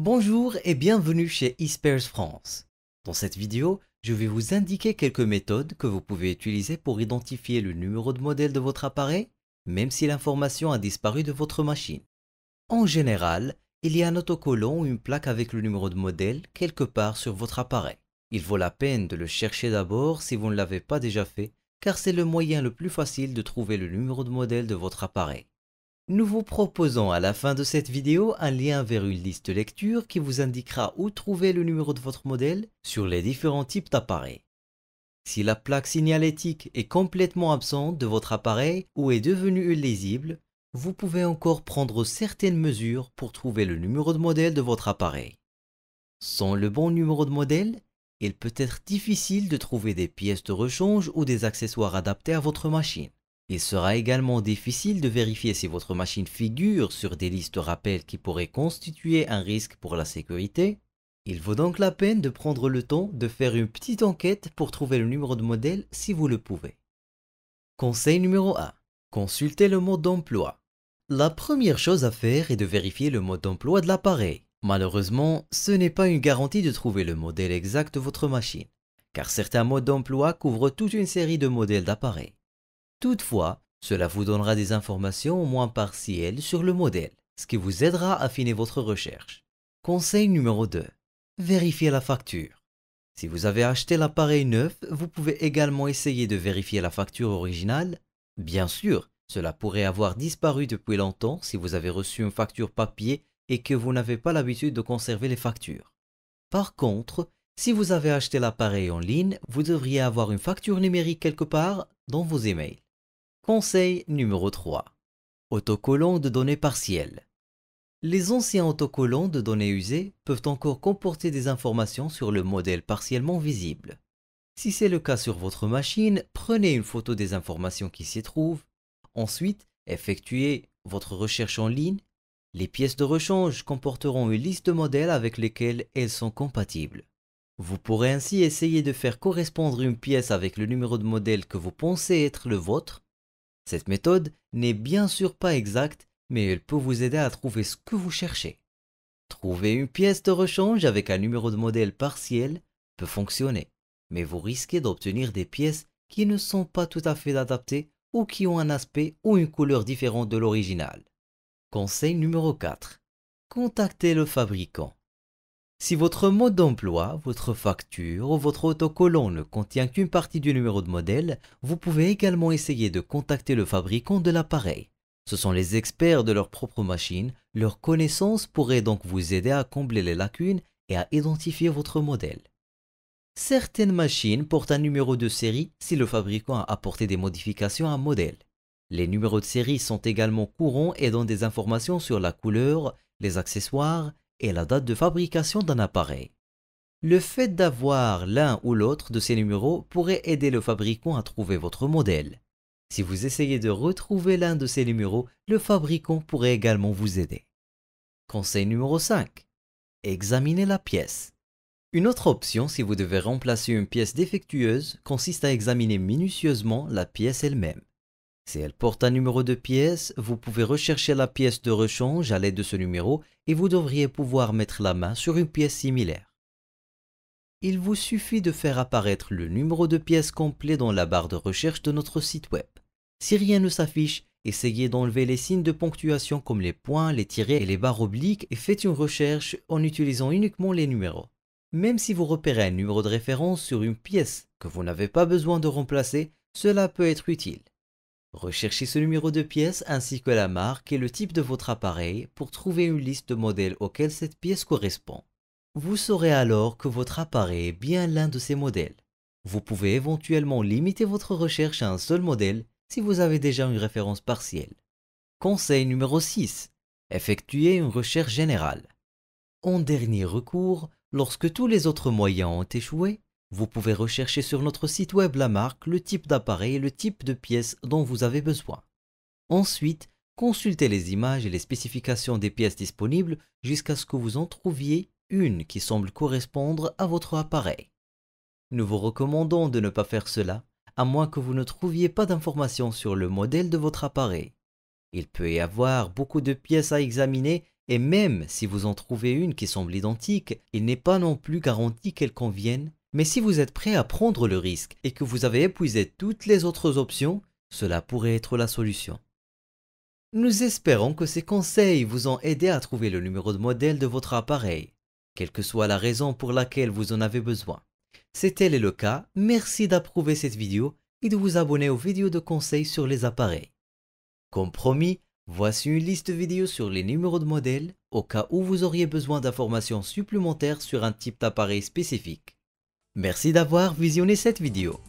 Bonjour et bienvenue chez eSpares France. Dans cette vidéo, je vais vous indiquer quelques méthodes que vous pouvez utiliser pour identifier le numéro de modèle de votre appareil, même si l'information a disparu de votre machine. En général, il y a un autocollant ou une plaque avec le numéro de modèle quelque part sur votre appareil. Il vaut la peine de le chercher d'abord si vous ne l'avez pas déjà fait, car c'est le moyen le plus facile de trouver le numéro de modèle de votre appareil. Nous vous proposons à la fin de cette vidéo un lien vers une liste lecture qui vous indiquera où trouver le numéro de votre modèle sur les différents types d'appareils. Si la plaque signalétique est complètement absente de votre appareil ou est devenue illisible, vous pouvez encore prendre certaines mesures pour trouver le numéro de modèle de votre appareil. Sans le bon numéro de modèle, il peut être difficile de trouver des pièces de rechange ou des accessoires adaptés à votre machine. Il sera également difficile de vérifier si votre machine figure sur des listes rappels qui pourraient constituer un risque pour la sécurité. Il vaut donc la peine de prendre le temps de faire une petite enquête pour trouver le numéro de modèle si vous le pouvez. Conseil numéro 1. Consultez le mode d'emploi. La première chose à faire est de vérifier le mode d'emploi de l'appareil. Malheureusement, ce n'est pas une garantie de trouver le modèle exact de votre machine, car certains modes d'emploi couvrent toute une série de modèles d'appareils. Toutefois, cela vous donnera des informations au moins partielles sur le modèle, ce qui vous aidera à affiner votre recherche. Conseil numéro 2. Vérifiez la facture. Si vous avez acheté l'appareil neuf, vous pouvez également essayer de vérifier la facture originale. Bien sûr, cela pourrait avoir disparu depuis longtemps si vous avez reçu une facture papier et que vous n'avez pas l'habitude de conserver les factures. Par contre, si vous avez acheté l'appareil en ligne, vous devriez avoir une facture numérique quelque part dans vos emails. Conseil numéro 3. Autocollants de données partielles. Les anciens autocollants de données usées peuvent encore comporter des informations sur le modèle partiellement visible. Si c'est le cas sur votre machine, prenez une photo des informations qui s'y trouvent. Ensuite, effectuez votre recherche en ligne. Les pièces de rechange comporteront une liste de modèles avec lesquels elles sont compatibles. Vous pourrez ainsi essayer de faire correspondre une pièce avec le numéro de modèle que vous pensez être le vôtre cette méthode n'est bien sûr pas exacte, mais elle peut vous aider à trouver ce que vous cherchez. Trouver une pièce de rechange avec un numéro de modèle partiel peut fonctionner, mais vous risquez d'obtenir des pièces qui ne sont pas tout à fait adaptées ou qui ont un aspect ou une couleur différente de l'original. Conseil numéro 4. Contactez le fabricant. Si votre mode d'emploi, votre facture ou votre autocollant ne contient qu'une partie du numéro de modèle, vous pouvez également essayer de contacter le fabricant de l'appareil. Ce sont les experts de leur propre machine, leur connaissance pourrait donc vous aider à combler les lacunes et à identifier votre modèle. Certaines machines portent un numéro de série si le fabricant a apporté des modifications à un modèle. Les numéros de série sont également courants et donnent des informations sur la couleur, les accessoires, et la date de fabrication d'un appareil. Le fait d'avoir l'un ou l'autre de ces numéros pourrait aider le fabricant à trouver votre modèle. Si vous essayez de retrouver l'un de ces numéros, le fabricant pourrait également vous aider. Conseil numéro 5. Examinez la pièce. Une autre option si vous devez remplacer une pièce défectueuse consiste à examiner minutieusement la pièce elle-même. Si elle porte un numéro de pièce, vous pouvez rechercher la pièce de rechange à l'aide de ce numéro et vous devriez pouvoir mettre la main sur une pièce similaire. Il vous suffit de faire apparaître le numéro de pièce complet dans la barre de recherche de notre site web. Si rien ne s'affiche, essayez d'enlever les signes de ponctuation comme les points, les tirets et les barres obliques et faites une recherche en utilisant uniquement les numéros. Même si vous repérez un numéro de référence sur une pièce que vous n'avez pas besoin de remplacer, cela peut être utile. Recherchez ce numéro de pièce ainsi que la marque et le type de votre appareil pour trouver une liste de modèles auxquels cette pièce correspond. Vous saurez alors que votre appareil est bien l'un de ces modèles. Vous pouvez éventuellement limiter votre recherche à un seul modèle si vous avez déjà une référence partielle. Conseil numéro 6. Effectuez une recherche générale. En dernier recours, lorsque tous les autres moyens ont échoué, vous pouvez rechercher sur notre site web la marque, le type d'appareil et le type de pièce dont vous avez besoin. Ensuite, consultez les images et les spécifications des pièces disponibles jusqu'à ce que vous en trouviez une qui semble correspondre à votre appareil. Nous vous recommandons de ne pas faire cela, à moins que vous ne trouviez pas d'informations sur le modèle de votre appareil. Il peut y avoir beaucoup de pièces à examiner et même si vous en trouvez une qui semble identique, il n'est pas non plus garanti qu'elle convienne mais si vous êtes prêt à prendre le risque et que vous avez épuisé toutes les autres options, cela pourrait être la solution. Nous espérons que ces conseils vous ont aidé à trouver le numéro de modèle de votre appareil, quelle que soit la raison pour laquelle vous en avez besoin. Si tel est le cas, merci d'approuver cette vidéo et de vous abonner aux vidéos de conseils sur les appareils. Comme promis, voici une liste vidéos sur les numéros de modèle au cas où vous auriez besoin d'informations supplémentaires sur un type d'appareil spécifique. Merci d'avoir visionné cette vidéo.